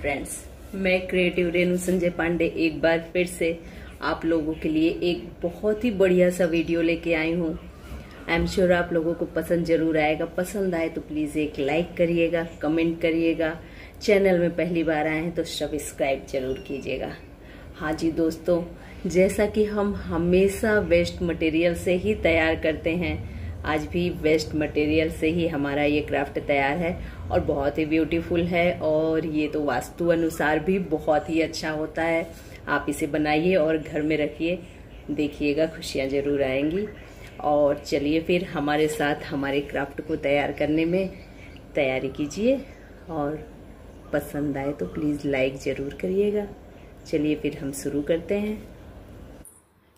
friends मैं creative Renu Sanjay Pandey एक बार फिर से आप लोगों के लिए एक बहुत ही बढ़िया सा वीडियो लेके आई हूँ आई एम श्योर आप लोगों को पसंद जरूर आएगा पसंद आए तो प्लीज़ एक लाइक करिएगा कमेंट करिएगा चैनल में पहली बार आए हैं तो सब्सक्राइब जरूर कीजिएगा हाँ जी दोस्तों जैसा कि हम हमेशा वेस्ट मटेरियल से ही तैयार करते हैं आज भी वेस्ट मटेरियल से ही हमारा ये क्राफ्ट तैयार है और बहुत ही ब्यूटीफुल है और ये तो वास्तु अनुसार भी बहुत ही अच्छा होता है आप इसे बनाइए और घर में रखिए देखिएगा खुशियाँ ज़रूर आएंगी और चलिए फिर हमारे साथ हमारे क्राफ्ट को तैयार करने में तैयारी कीजिए और पसंद आए तो प्लीज़ लाइक ज़रूर करिएगा चलिए फिर हम शुरू करते हैं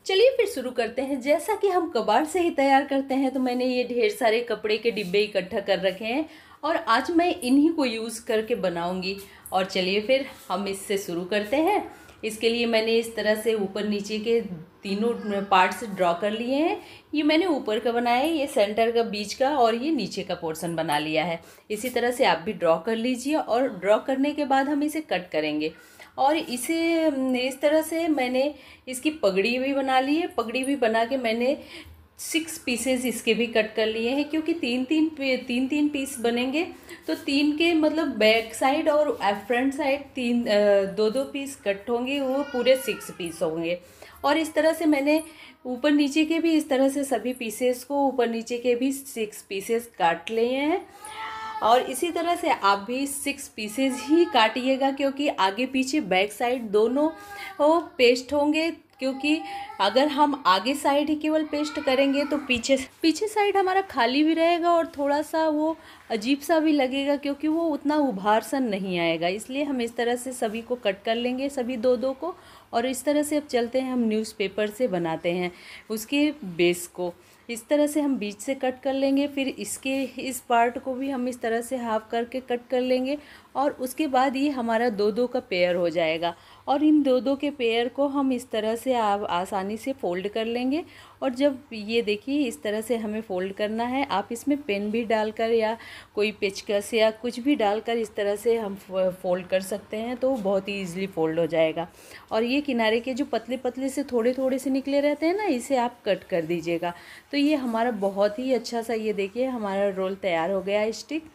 चलिए फिर शुरू करते हैं जैसा कि हम कबाड़ से ही तैयार करते हैं तो मैंने ये ढेर सारे कपड़े के डिब्बे इकट्ठा कर रखे हैं और आज मैं इन्हीं को यूज़ करके बनाऊंगी और चलिए फिर हम इससे शुरू करते हैं इसके लिए मैंने इस तरह से ऊपर नीचे के तीनों पार्ट्स ड्रॉ कर लिए हैं ये मैंने ऊपर का बनाया है ये सेंटर का बीच का और ये नीचे का पोर्शन बना लिया है इसी तरह से आप भी ड्रॉ कर लीजिए और ड्रॉ करने के बाद हम इसे कट करेंगे और इसे इस तरह से मैंने इसकी पगड़ी भी बना ली है पगड़ी भी बना के मैंने सिक्स पीसेज इसके भी कट कर लिए हैं क्योंकि तीन तीन तीन तीन पीस बनेंगे तो तीन के मतलब बैक साइड और फ्रंट साइड तीन दो दो पीस कट होंगे वो पूरे सिक्स पीस होंगे और इस तरह से मैंने ऊपर नीचे के भी इस तरह से सभी पीसेस को ऊपर नीचे के भी सिक्स पीसेस काट लिए हैं और इसी तरह से आप भी सिक्स पीसेज ही काटिएगा क्योंकि आगे पीछे बैक साइड दोनों पेस्ट होंगे क्योंकि अगर हम आगे साइड ही केवल पेस्ट करेंगे तो पीछे पीछे साइड हमारा खाली भी रहेगा और थोड़ा सा वो अजीब सा भी लगेगा क्योंकि वो उतना उभार सा नहीं आएगा इसलिए हम इस तरह से सभी को कट कर लेंगे सभी दो दो को और इस तरह से अब चलते हैं हम न्यूज़पेपर से बनाते हैं उसके बेस को इस तरह से हम बीच से कट कर लेंगे फिर इसके इस पार्ट को भी हम इस तरह से हाफ करके कट कर लेंगे और उसके बाद ये हमारा दो दो का पेयर हो जाएगा और इन दो दो के पेयर को हम इस तरह से आप आसानी से फ़ोल्ड कर लेंगे और जब ये देखिए इस तरह से हमें फ़ोल्ड करना है आप इसमें पेन भी डालकर या कोई पेचकस या कुछ भी डालकर इस तरह से हम फ़ोल्ड कर सकते हैं तो बहुत ही ईजिली फ़ोल्ड हो जाएगा और ये किनारे के जो पतले पतले से थोड़े थोड़े से निकले रहते हैं ना इसे आप कट कर दीजिएगा तो ये हमारा बहुत ही अच्छा सा ये देखिए हमारा रोल तैयार हो गया है स्टिक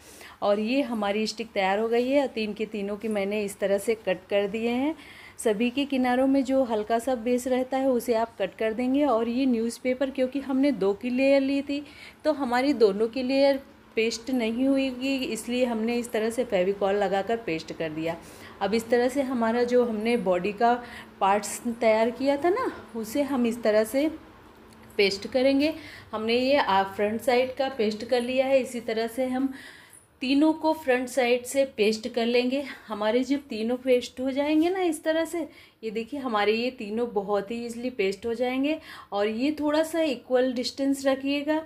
और ये हमारी स्टिक तैयार हो गई है तीन के तीनों की मैंने इस तरह से कट कर दिए हैं सभी के किनारों में जो हल्का सा बेस रहता है उसे आप कट कर देंगे और ये न्यूज़पेपर क्योंकि हमने दो की लेयर ली थी तो हमारी दोनों की लेयर पेस्ट नहीं हुएगी इसलिए हमने इस तरह से फेविकॉल लगाकर पेस्ट कर दिया अब इस तरह से हमारा जो हमने बॉडी का पार्ट्स तैयार किया था ना उसे हम इस तरह से पेस्ट करेंगे हमने ये फ्रंट साइड का पेस्ट कर लिया है इसी तरह से हम तीनों को फ्रंट साइड से पेस्ट कर लेंगे हमारे जब तीनों पेस्ट हो जाएंगे ना इस तरह से ये देखिए हमारे ये तीनों बहुत ही ईजिली पेस्ट हो जाएंगे और ये थोड़ा सा इक्वल डिस्टेंस रखिएगा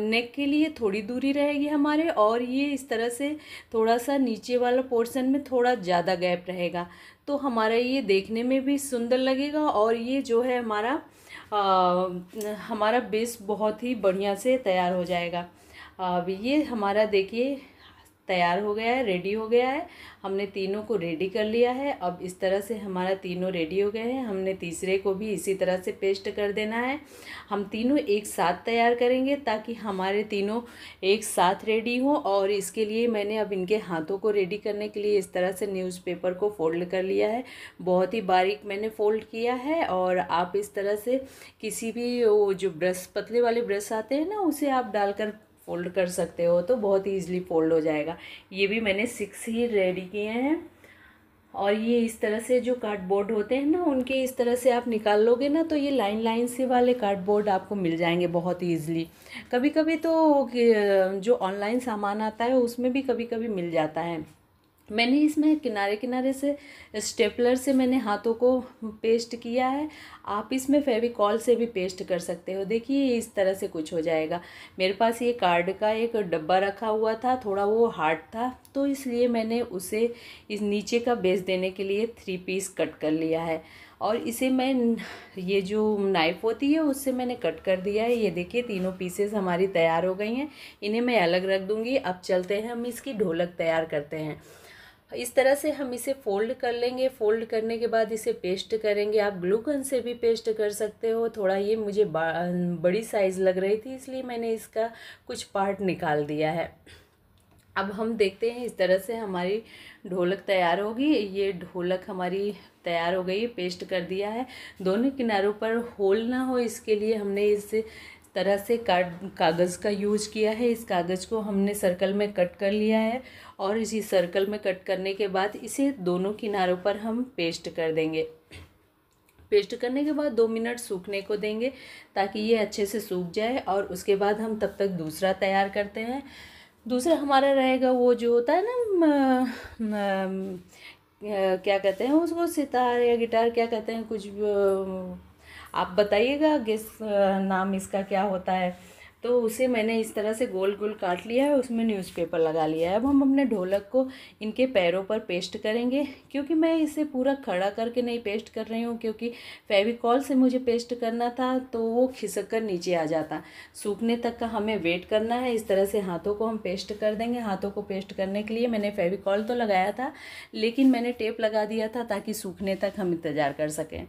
नेक के लिए थोड़ी दूरी रहेगी हमारे और ये इस तरह से थोड़ा सा नीचे वाला पोर्शन में थोड़ा ज़्यादा गैप रहेगा तो हमारा ये देखने में भी सुंदर लगेगा और ये जो है हमारा आ, हमारा बेस बहुत ही बढ़िया से तैयार हो जाएगा अब ये हमारा देखिए तैयार हो गया है रेडी हो गया है हमने तीनों को रेडी कर लिया है अब इस तरह से हमारा तीनों रेडी हो गए हैं हमने तीसरे को भी इसी तरह से पेस्ट कर देना है हम तीनों एक साथ तैयार करेंगे ताकि हमारे तीनों एक साथ रेडी हों और इसके लिए मैंने अब इनके हाथों को रेडी करने के लिए इस तरह से न्यूज़पेपर को फोल्ड कर लिया है बहुत ही बारीक मैंने फोल्ड किया है और आप इस तरह से किसी भी वो जो ब्रश पतले वाले ब्रश आते हैं ना उसे आप डालकर फ़ोल्ड कर सकते हो तो बहुत ईजिली फ़ोल्ड हो जाएगा ये भी मैंने सिक्स ही रेडी किए हैं और ये इस तरह से जो कार्डबोर्ड होते हैं ना उनके इस तरह से आप निकाल लोगे ना तो ये लाइन लाइन से वाले कार्डबोर्ड आपको मिल जाएंगे बहुत ईजिली कभी कभी तो जो ऑनलाइन सामान आता है उसमें भी कभी कभी मिल जाता है मैंने इसमें किनारे किनारे से स्टेपलर से मैंने हाथों को पेस्ट किया है आप इसमें फेविकॉल से भी पेस्ट कर सकते हो देखिए इस तरह से कुछ हो जाएगा मेरे पास ये कार्ड का एक डब्बा रखा हुआ था थोड़ा वो हार्ड था तो इसलिए मैंने उसे इस नीचे का बेस देने के लिए थ्री पीस कट कर लिया है और इसे मैं ये जो नाइफ़ होती है उससे मैंने कट कर दिया है ये देखिए तीनों पीसेस हमारी तैयार हो गई हैं इन्हें मैं अलग रख दूँगी अब चलते हैं हम इसकी ढोलक तैयार करते हैं इस तरह से हम इसे फोल्ड कर लेंगे फोल्ड करने के बाद इसे पेस्ट करेंगे आप ग्लू गन से भी पेस्ट कर सकते हो थोड़ा ये मुझे बड़ी साइज़ लग रही थी इसलिए मैंने इसका कुछ पार्ट निकाल दिया है अब हम देखते हैं इस तरह से हमारी ढोलक तैयार होगी ये ढोलक हमारी तैयार हो गई पेस्ट कर दिया है दोनों किनारों पर होल ना हो इसके लिए हमने इस तरह से काट कागज़ का यूज किया है इस कागज़ को हमने सर्कल में कट कर लिया है और इसी सर्कल में कट करने के बाद इसे दोनों किनारों पर हम पेस्ट कर देंगे पेस्ट करने के बाद दो मिनट सूखने को देंगे ताकि ये अच्छे से सूख जाए और उसके बाद हम तब तक दूसरा तैयार करते हैं दूसरा हमारा रहेगा वो जो होता है ना क्या कहते हैं उसको सितार या गिटार क्या कहते हैं कुछ आप बताइएगा गेस नाम इसका क्या होता है तो उसे मैंने इस तरह से गोल गोल काट लिया है उसमें न्यूज़पेपर लगा लिया है अब हम अपने ढोलक को इनके पैरों पर पेस्ट करेंगे क्योंकि मैं इसे पूरा खड़ा करके नहीं पेस्ट कर रही हूँ क्योंकि फेविकॉल से मुझे पेस्ट करना था तो वो खिसक कर नीचे आ जाता सूखने तक का हमें वेट करना है इस तरह से हाथों को हम पेस्ट कर देंगे हाथों को पेस्ट करने के लिए मैंने फेविकॉल तो लगाया था लेकिन मैंने टेप लगा दिया था ताकि सूखने तक हम इंतज़ार कर सकें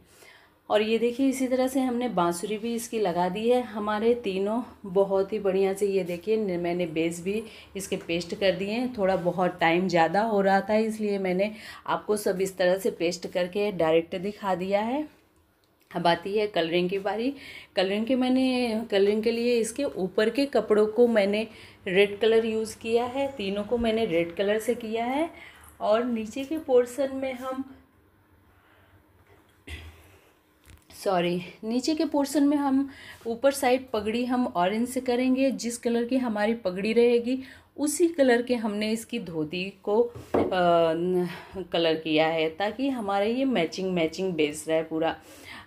और ये देखिए इसी तरह से हमने बांसुरी भी इसकी लगा दी है हमारे तीनों बहुत ही बढ़िया से ये देखिए मैंने बेस भी इसके पेस्ट कर दिए हैं थोड़ा बहुत टाइम ज़्यादा हो रहा था इसलिए मैंने आपको सब इस तरह से पेस्ट करके डायरेक्ट दिखा दिया है अब आती है कलरिंग की बारी कलरिंग के मैंने कलरिंग के लिए इसके ऊपर के कपड़ों को मैंने रेड कलर यूज़ किया है तीनों को मैंने रेड कलर से किया है और नीचे के पोर्शन में हम सॉरी नीचे के पोर्शन में हम ऊपर साइड पगड़ी हम ऑरेंज से करेंगे जिस कलर की हमारी पगड़ी रहेगी उसी कलर के हमने इसकी धोती को आ, कलर किया है ताकि हमारा ये मैचिंग मैचिंग बेस रहे पूरा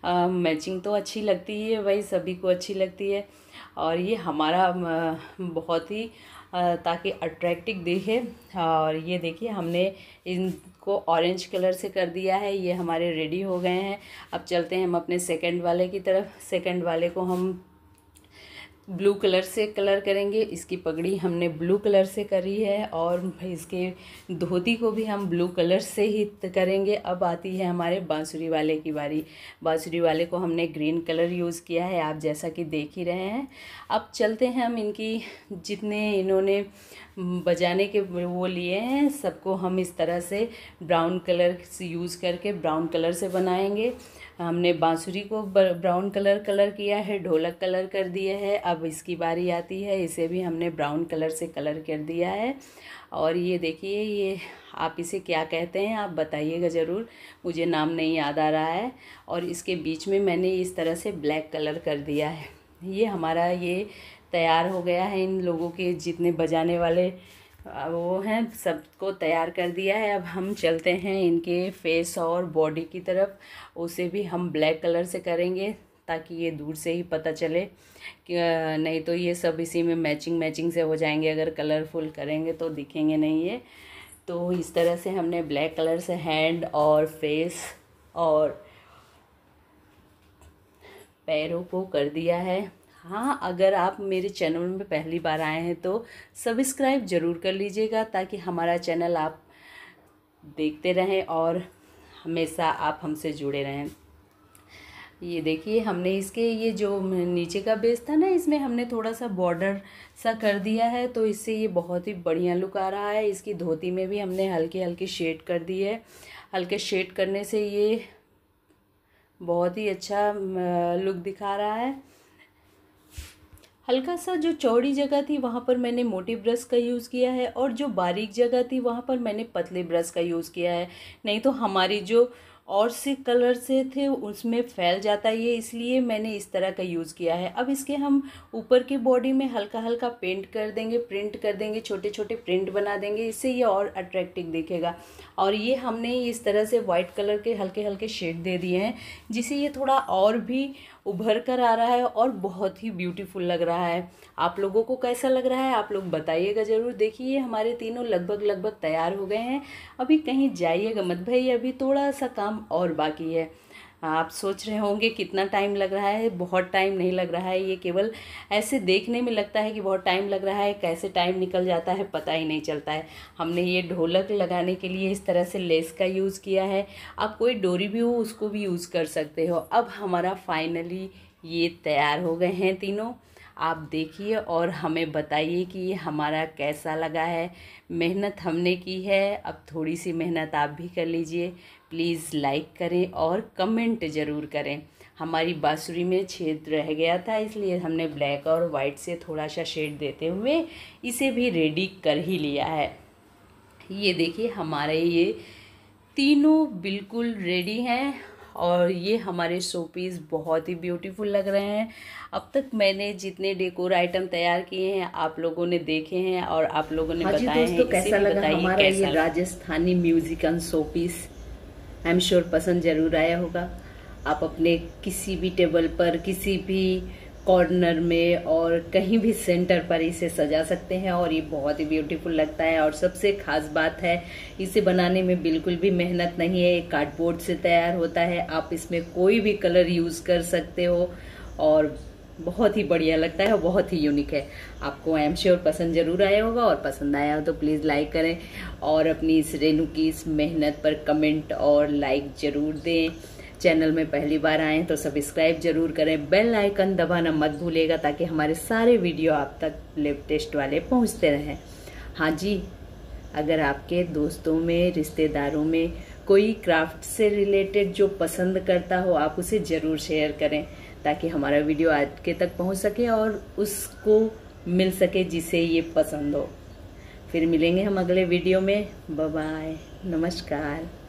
आ, मैचिंग तो अच्छी लगती है वही सभी को अच्छी लगती है और ये हमारा बहुत ही ताकि अट्रैक्टिव दिखे और ये देखिए हमने इनको ऑरेंज कलर से कर दिया है ये हमारे रेडी हो गए हैं अब चलते हैं हम अपने सेकंड वाले की तरफ सेकंड वाले को हम ब्लू कलर से कलर करेंगे इसकी पगड़ी हमने ब्लू कलर से करी है और इसके धोती को भी हम ब्लू कलर से ही करेंगे अब आती है हमारे बांसुरी वाले की बारी बांसुरी वाले को हमने ग्रीन कलर यूज़ किया है आप जैसा कि देख ही रहे हैं अब चलते हैं हम इनकी जितने इन्होंने बजाने के वो लिए हैं सबको हम इस तरह से ब्राउन कलर यूज़ करके ब्राउन कलर से बनाएंगे हमने बांसुरी को ब्राउन कलर कलर किया है ढोलक कलर कर दिया है अब इसकी बारी आती है इसे भी हमने ब्राउन कलर से कलर कर दिया है और ये देखिए ये आप इसे क्या कहते हैं आप बताइएगा ज़रूर मुझे नाम नहीं याद आ रहा है और इसके बीच में मैंने इस तरह से ब्लैक कलर कर दिया है ये हमारा ये तैयार हो गया है इन लोगों के जितने बजाने वाले वो हैं सबको तैयार कर दिया है अब हम चलते हैं इनके फेस और बॉडी की तरफ उसे भी हम ब्लैक कलर से करेंगे ताकि ये दूर से ही पता चले कि नहीं तो ये सब इसी में मैचिंग मैचिंग से हो जाएंगे अगर कलरफुल करेंगे तो दिखेंगे नहीं ये तो इस तरह से हमने ब्लैक कलर से हैंड और फेस और पैरों को कर दिया है हाँ अगर आप मेरे चैनल में पहली बार आए हैं तो सब्सक्राइब ज़रूर कर लीजिएगा ताकि हमारा चैनल आप देखते रहें और हमेशा आप हमसे जुड़े रहें ये देखिए हमने इसके ये जो नीचे का बेस था ना इसमें हमने थोड़ा सा बॉर्डर सा कर दिया है तो इससे ये बहुत ही बढ़िया लुक आ रहा है इसकी धोती में भी हमने हल्के हल्के शेड कर दी है हल्के शेड करने से ये बहुत ही अच्छा लुक दिखा रहा है हल्का सा जो चौड़ी जगह थी वहाँ पर मैंने मोटी ब्रश का यूज़ किया है और जो बारीक जगह थी वहाँ पर मैंने पतले ब्रश का यूज़ किया है नहीं तो हमारी जो और से कलर से थे उसमें फैल जाता ये इसलिए मैंने इस तरह का यूज़ किया है अब इसके हम ऊपर के बॉडी में हल्का हल्का पेंट कर देंगे प्रिंट कर देंगे छोटे छोटे प्रिंट बना देंगे इससे ये और अट्रैक्टिव दिखेगा और ये हमने इस तरह से वाइट कलर के हल्के हल्के शेड दे दिए हैं जिससे ये थोड़ा और भी उभर कर आ रहा है और बहुत ही ब्यूटीफुल लग रहा है आप लोगों को कैसा लग रहा है आप लोग बताइएगा ज़रूर देखिए हमारे तीनों लगभग लगभग तैयार हो गए हैं अभी कहीं जाइएगा मत भाई अभी थोड़ा सा काम और बाकी है आप सोच रहे होंगे कितना टाइम लग रहा है बहुत टाइम नहीं लग रहा है ये केवल ऐसे देखने में लगता है कि बहुत टाइम लग रहा है कैसे टाइम निकल जाता है पता ही नहीं चलता है हमने ये ढोलक लगाने के लिए इस तरह से लेस का यूज़ किया है आप कोई डोरी भी हो उसको भी यूज़ कर सकते हो अब हमारा फाइनली ये तैयार हो गए हैं तीनों आप देखिए और हमें बताइए कि ये हमारा कैसा लगा है मेहनत हमने की है अब थोड़ी सी मेहनत आप भी कर लीजिए प्लीज़ लाइक करें और कमेंट ज़रूर करें हमारी बाँसुरी में छेद रह गया था इसलिए हमने ब्लैक और वाइट से थोड़ा सा शेड देते हुए इसे भी रेडी कर ही लिया है ये देखिए हमारे ये तीनों बिल्कुल रेडी हैं और ये हमारे शो पीस बहुत ही ब्यूटीफुल लग रहे हैं अब तक मैंने जितने डेकोर आइटम तैयार किए हैं आप लोगों ने देखे हैं और आप लोगों ने हाँ बताया है कैसा लगा हमारा कैसा ये Rajasthani musical show piece I am sure पसंद जरूर आया होगा आप अपने किसी भी टेबल पर किसी भी कॉर्नर में और कहीं भी सेंटर पर इसे सजा सकते हैं और ये बहुत ही ब्यूटीफुल लगता है और सबसे खास बात है इसे बनाने में बिल्कुल भी मेहनत नहीं है ये कार्डबोर्ड से तैयार होता है आप इसमें कोई भी कलर यूज़ कर सकते हो और बहुत ही बढ़िया लगता है और बहुत ही यूनिक है आपको आई एम श्योर पसंद जरूर आया होगा और पसंद आया हो तो प्लीज़ लाइक करें और अपनी इस रेनू की इस मेहनत पर कमेंट और लाइक ज़रूर दें चैनल में पहली बार आए तो सब्सक्राइब जरूर करें बेल आइकन दबाना मत भूलेगा ताकि हमारे सारे वीडियो आप तक लेटेस्ट वाले पहुंचते रहें हाँ जी अगर आपके दोस्तों में रिश्तेदारों में कोई क्राफ्ट से रिलेटेड जो पसंद करता हो आप उसे ज़रूर शेयर करें ताकि हमारा वीडियो आज के तक पहुंच सके और उसको मिल सके जिसे ये पसंद हो फिर मिलेंगे हम अगले वीडियो में बाय नमस्कार